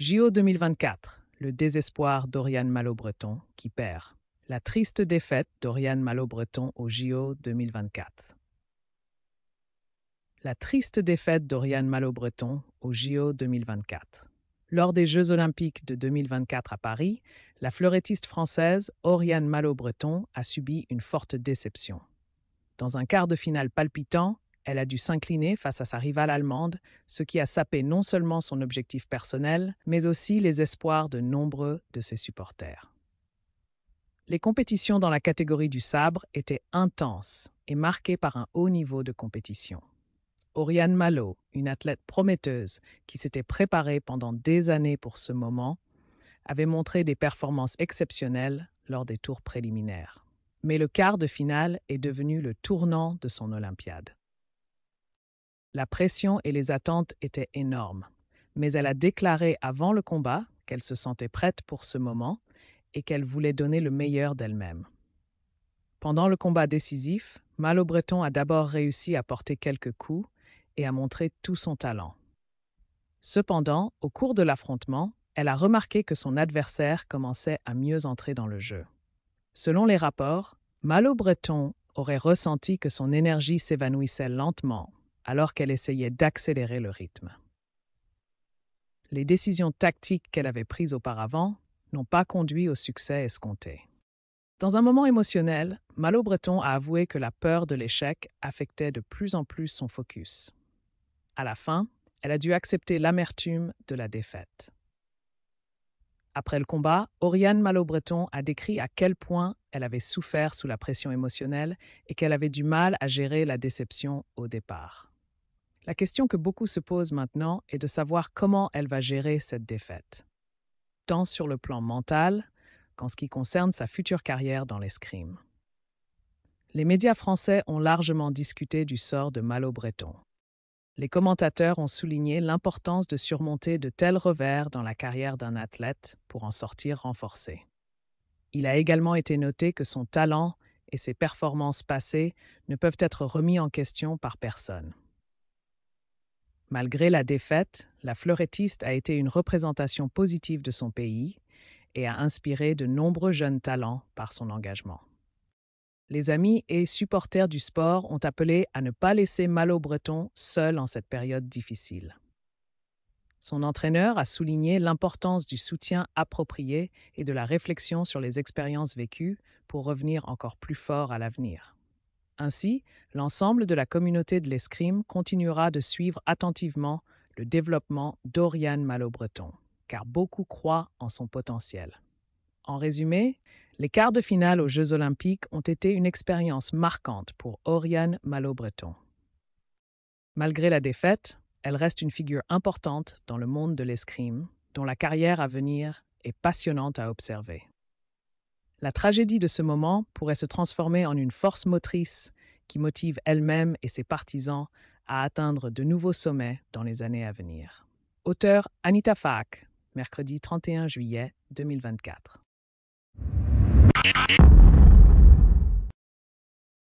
JO 2024, le désespoir d'Oriane malo qui perd. La triste défaite d'Oriane Malo-Breton au JO 2024. La triste défaite d'Oriane Malo-Breton au JO 2024. Lors des Jeux olympiques de 2024 à Paris, la fleurettiste française Oriane Malo-Breton a subi une forte déception. Dans un quart de finale palpitant, elle a dû s'incliner face à sa rivale allemande, ce qui a sapé non seulement son objectif personnel, mais aussi les espoirs de nombreux de ses supporters. Les compétitions dans la catégorie du sabre étaient intenses et marquées par un haut niveau de compétition. Oriane Malo, une athlète prometteuse qui s'était préparée pendant des années pour ce moment, avait montré des performances exceptionnelles lors des tours préliminaires. Mais le quart de finale est devenu le tournant de son Olympiade. La pression et les attentes étaient énormes, mais elle a déclaré avant le combat qu'elle se sentait prête pour ce moment et qu'elle voulait donner le meilleur d'elle-même. Pendant le combat décisif, Malo Breton a d'abord réussi à porter quelques coups et à montrer tout son talent. Cependant, au cours de l'affrontement, elle a remarqué que son adversaire commençait à mieux entrer dans le jeu. Selon les rapports, Malo Breton aurait ressenti que son énergie s'évanouissait lentement, alors qu'elle essayait d'accélérer le rythme. Les décisions tactiques qu'elle avait prises auparavant n'ont pas conduit au succès escompté. Dans un moment émotionnel, Malo Breton a avoué que la peur de l'échec affectait de plus en plus son focus. À la fin, elle a dû accepter l'amertume de la défaite. Après le combat, Oriane Malo-Breton a décrit à quel point elle avait souffert sous la pression émotionnelle et qu'elle avait du mal à gérer la déception au départ. La question que beaucoup se posent maintenant est de savoir comment elle va gérer cette défaite, tant sur le plan mental qu'en ce qui concerne sa future carrière dans l'escrime. Les médias français ont largement discuté du sort de Malo Breton. Les commentateurs ont souligné l'importance de surmonter de tels revers dans la carrière d'un athlète pour en sortir renforcé. Il a également été noté que son talent et ses performances passées ne peuvent être remis en question par personne. Malgré la défaite, la fleurettiste a été une représentation positive de son pays et a inspiré de nombreux jeunes talents par son engagement. Les amis et supporters du sport ont appelé à ne pas laisser Malo Breton seul en cette période difficile. Son entraîneur a souligné l'importance du soutien approprié et de la réflexion sur les expériences vécues pour revenir encore plus fort à l'avenir. Ainsi, l'ensemble de la communauté de l'escrime continuera de suivre attentivement le développement d'Oriane Malo-Breton, car beaucoup croient en son potentiel. En résumé, les quarts de finale aux Jeux olympiques ont été une expérience marquante pour Oriane Malo-Breton. Malgré la défaite, elle reste une figure importante dans le monde de l'escrime, dont la carrière à venir est passionnante à observer. La tragédie de ce moment pourrait se transformer en une force motrice qui motive elle-même et ses partisans à atteindre de nouveaux sommets dans les années à venir. Auteur Anita Fahak, mercredi 31 juillet 2024.